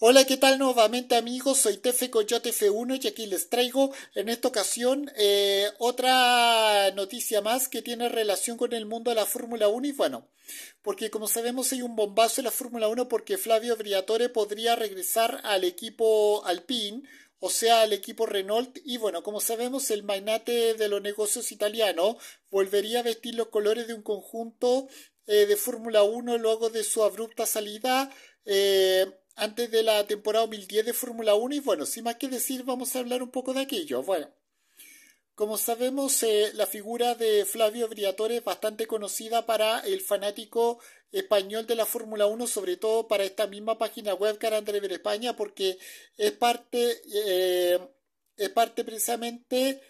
Hola, ¿qué tal nuevamente amigos? Soy Tefe Coyote F1 y aquí les traigo en esta ocasión eh, otra noticia más que tiene relación con el mundo de la Fórmula 1 y bueno, porque como sabemos hay un bombazo en la Fórmula 1 porque Flavio Briatore podría regresar al equipo Alpine o sea, al equipo Renault. Y bueno, como sabemos, el magnate de los negocios italiano volvería a vestir los colores de un conjunto eh, de Fórmula 1 luego de su abrupta salida. Eh, antes de la temporada 2010 de Fórmula 1 y bueno, sin más que decir, vamos a hablar un poco de aquello. Bueno, como sabemos, eh, la figura de Flavio Briatore es bastante conocida para el fanático español de la Fórmula 1, sobre todo para esta misma página web andré ver España, porque es parte, eh, es parte precisamente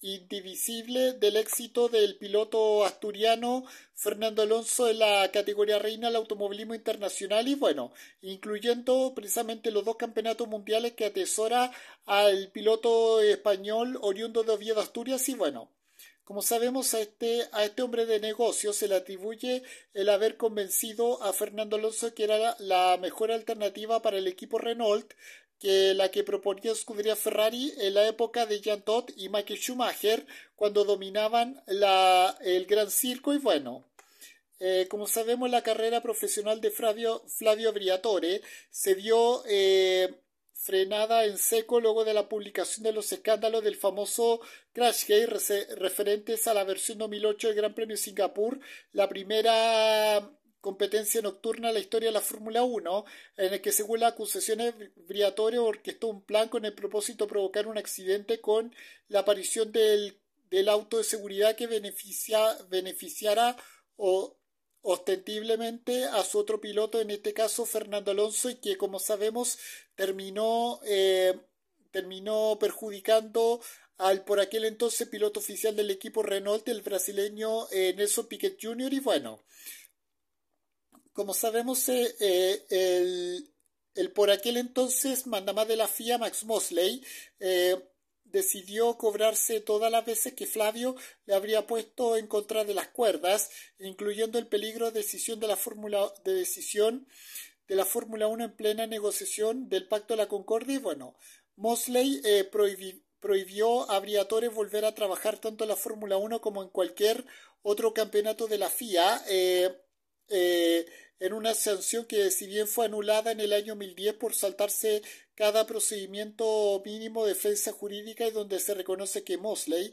indivisible del éxito del piloto asturiano Fernando Alonso en la categoría reina del automovilismo internacional y bueno, incluyendo precisamente los dos campeonatos mundiales que atesora al piloto español oriundo de Oviedo Asturias y bueno, como sabemos, a este, a este hombre de negocio se le atribuye el haber convencido a Fernando Alonso que era la mejor alternativa para el equipo Renault que la que proponía a Ferrari en la época de Jean Todt y Michael Schumacher cuando dominaban la, el Gran Circo y bueno. Eh, como sabemos, la carrera profesional de Flavio, Flavio Briatore se vio eh, frenada en seco luego de la publicación de los escándalos del famoso Crash Gate referentes a la versión 2008 del Gran Premio Singapur, la primera competencia nocturna la historia de la Fórmula 1, en el que según las acusaciones Briatore orquestó un plan con el propósito de provocar un accidente con la aparición del, auto de seguridad que beneficia, beneficiara o, ostentiblemente a su otro piloto, en este caso Fernando Alonso, y que como sabemos terminó, eh, terminó perjudicando al por aquel entonces piloto oficial del equipo Renault, el brasileño eh, Nelson Piquet Jr. Y bueno, como sabemos, eh, eh, el, por aquel entonces mandamás de la FIA, Max Mosley, eh, decidió cobrarse todas las veces que Flavio le habría puesto en contra de las cuerdas, incluyendo el peligro de decisión de la Fórmula de decisión de la Fórmula 1 en plena negociación del Pacto de la Concordia. Y bueno, Mosley eh, prohibió a Briatore volver a trabajar tanto en la Fórmula 1 como en cualquier otro campeonato de la FIA. Eh, en una sanción que si bien fue anulada en el año 2010 por saltarse cada procedimiento mínimo de defensa jurídica y donde se reconoce que Mosley,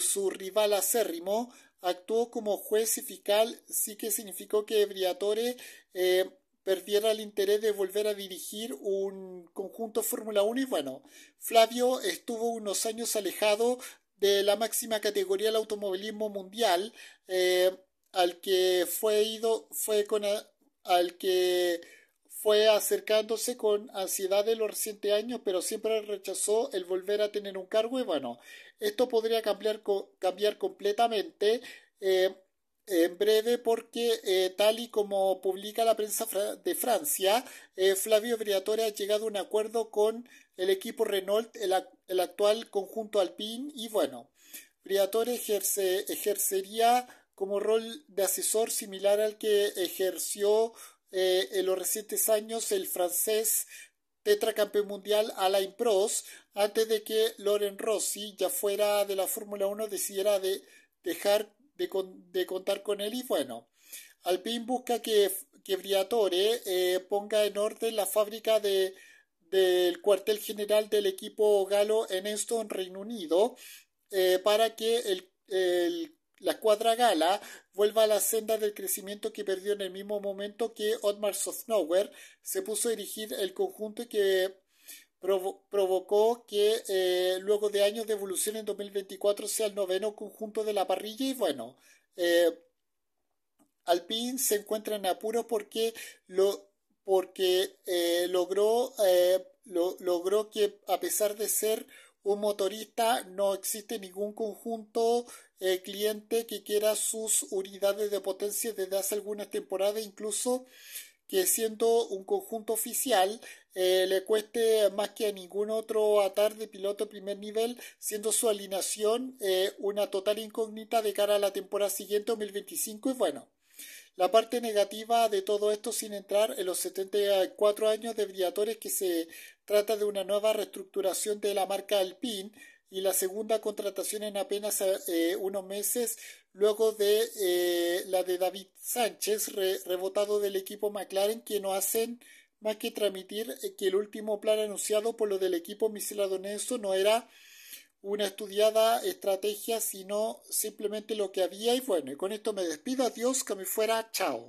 su rival acérrimo, actuó como juez y fiscal, sí que significó que Briatore eh, perdiera el interés de volver a dirigir un conjunto Fórmula 1 y bueno, Flavio estuvo unos años alejado de la máxima categoría del automovilismo mundial. Eh, al que fue ido fue con al que fue acercándose con ansiedad de los recientes años, pero siempre rechazó el volver a tener un cargo y bueno, esto podría cambiar, cambiar completamente eh, en breve porque eh, tal y como publica la prensa de Francia, eh, Flavio Briatore ha llegado a un acuerdo con el equipo Renault, el, actual conjunto Alpine y bueno, Briatore ejercería como rol de asesor similar al que ejerció eh, en los recientes años el francés tetracampeón mundial Alain Prost antes de que Loren Rossi ya fuera de la Fórmula 1 decidiera de dejar de, contar con él y bueno Alpine busca que, Briatore eh, ponga en orden la fábrica de, del cuartel general del equipo galo en en Reino Unido, eh, para que el, el la cuadra gala vuelva a la senda del crecimiento que perdió en el mismo momento que Otmar Nowhere se puso a dirigir el conjunto que provocó que eh, luego de años de evolución en 2024 sea el noveno conjunto de la parrilla y bueno, eh, Alpine se encuentra en apuro porque, lo, porque eh, logró, lo, logró que a pesar de ser un motorista no existe ningún conjunto eh, cliente que quiera sus unidades de potencia desde hace algunas temporadas, incluso que siendo un conjunto oficial eh, le cueste más que a ningún otro atar de piloto primer nivel, siendo su alineación eh, una total incógnita de cara a la temporada siguiente 2025 y bueno. La parte negativa de todo esto, sin entrar en los 74 años de Briatores que se trata de una nueva reestructuración de la marca Alpine y la segunda contratación en apenas eh, unos meses luego de eh, la de David Sánchez, rebotado del equipo McLaren, que no hacen más que transmitir eh, que el último plan anunciado por lo del equipo miseladonenso no era una estudiada estrategia, sino simplemente lo que había y bueno, y con esto me despido, adiós, que me fuera, chao.